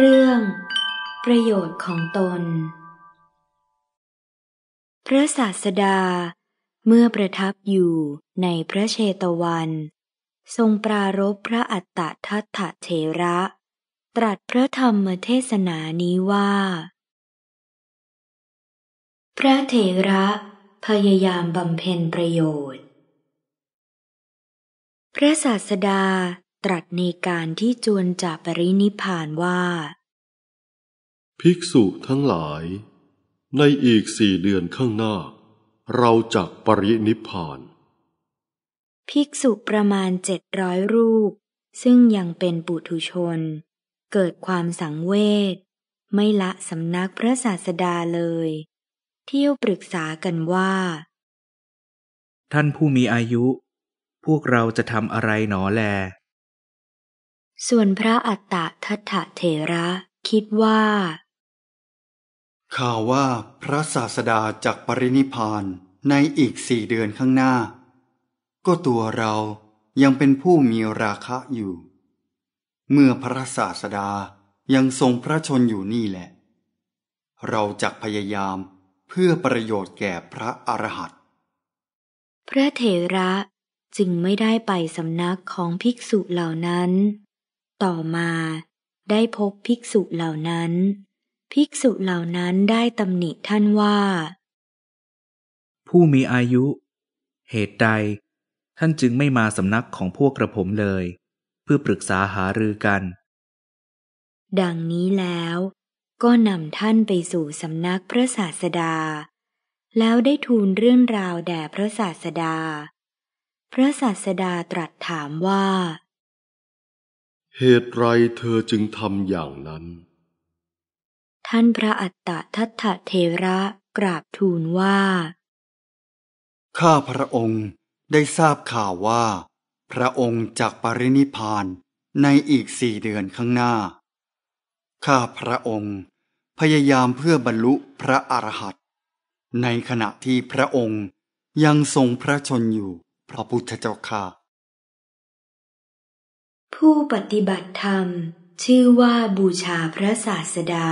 เรื่องประโยชน์ของตน พระศาสดาเมื่อประทับอยู่ในพระเชตวัน ทรงปรารบพระอัตตทัตถะเทระ ตรัสพระธรรมเทศนานี้ว่า พระเทระพยายามบำเพ็ญประโยชน์ พระศาสดาตรัสในการที่จวนจะปรินิพานว่า ภิกษุทั้งหลาย ในอีกสี่เดือนข้างหน้า เราจะปรินิพาน ภิกษุประมาณเจ็ดร้อยรูป ซึ่งยังเป็นปุถุชน เกิดความสังเวชไม่ละสำนักพระศาสดาเลย เที่ยวปรึกษากันว่า ท่านผู้มีอายุ พวกเราจะทำอะไรหนอแลส่วนพระอัตตะทัตเถระคิดว่า ข่าวว่าพระศาสดาจากปรินิพานในอีกสี่เดือนข้างหน้า ก็ตัวเรายังเป็นผู้มีราคะอยู่ เมื่อพระศาสดายังทรงพระชนอยู่นี่แหละ เราจะพยายามเพื่อประโยชน์แก่พระอรหันต์พระเถระจึงไม่ได้ไปสำนักของภิกษุเหล่านั้นต่อมาได้พบภิกษุเหล่านั้น ภิกษุเหล่านั้นได้ตำหนิ ท่านว่า ผู้มีอายุ เหตุใด ท่านจึงไม่มาสำนักของพวกกระผมเลย เพื่อปรึกษาหารือกัน ดังนี้แล้วก็นำท่านไปสู่สำนักพระศาสดา แล้วได้ทูลเรื่องราวแด่พระศาสดา พระศาสดาตรัสถามว่าเหตุไรเธอจึงทำอย่างนั้น ท่านพระอัตตะทัตถเทระกราบทูลว่า ข้าพระองค์ได้ทราบข่าวว่า พระองค์จากปรินิพานในอีกสี่เดือนข้างหน้า ข้าพระองค์พยายามเพื่อบรรลุพระอรหัตในขณะที่พระองค์ยังทรงพระชนอยู่ พระพุทธเจ้าค่ะผู้ปฏิบัติธรรมชื่อว่าบูชาพระศาสดา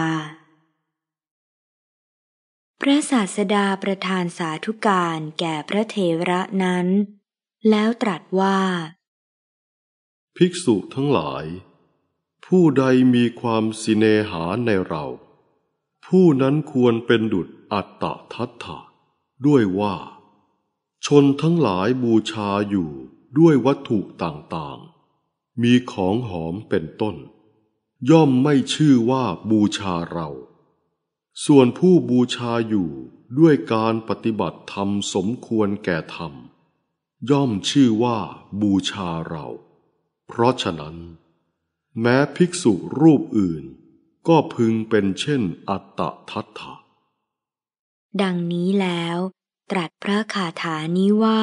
พระศาสดาประทานสาธุการแก่พระเทระนั้น แล้วตรัสว่า ภิกษุทั้งหลาย ผู้ใดมีความสิเนหาในเรา ผู้นั้นควรเป็นดุจอัตตทัตถะด้วยว่า ชนทั้งหลายบูชาอยู่ด้วยวัตถุต่างๆมีของหอมเป็นต้น ย่อมไม่ชื่อว่าบูชาเรา ส่วนผู้บูชาอยู่ด้วยการปฏิบัติธรรมสมควรแก่ธรรม ย่อมชื่อว่าบูชาเรา เพราะฉะนั้น แม้ภิกษุรูปอื่นก็พึงเป็นเช่นอัตตทัตถะดังนี้แล้ว ตรัสพระคาถานี้ว่า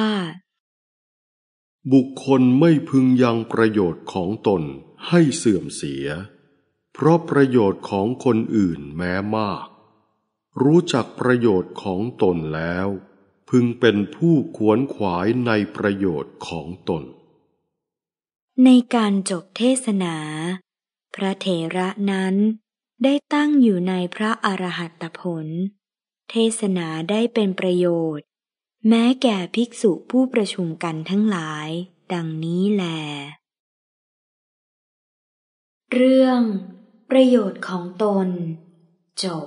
บุคคลไม่พึงยังประโยชน์ของตนให้เสื่อมเสีย เพราะประโยชน์ของคนอื่นแม้มาก รู้จักประโยชน์ของตนแล้ว พึงเป็นผู้ขวนขวายในประโยชน์ของตน ในการจบเทศนา พระเถระนั้นได้ตั้งอยู่ในพระอรหัตผล เทศนาได้เป็นประโยชน์แม้แก่ภิกษุผู้ประชุมกันทั้งหลายดังนี้แล เรื่องประโยชน์ของตน จบ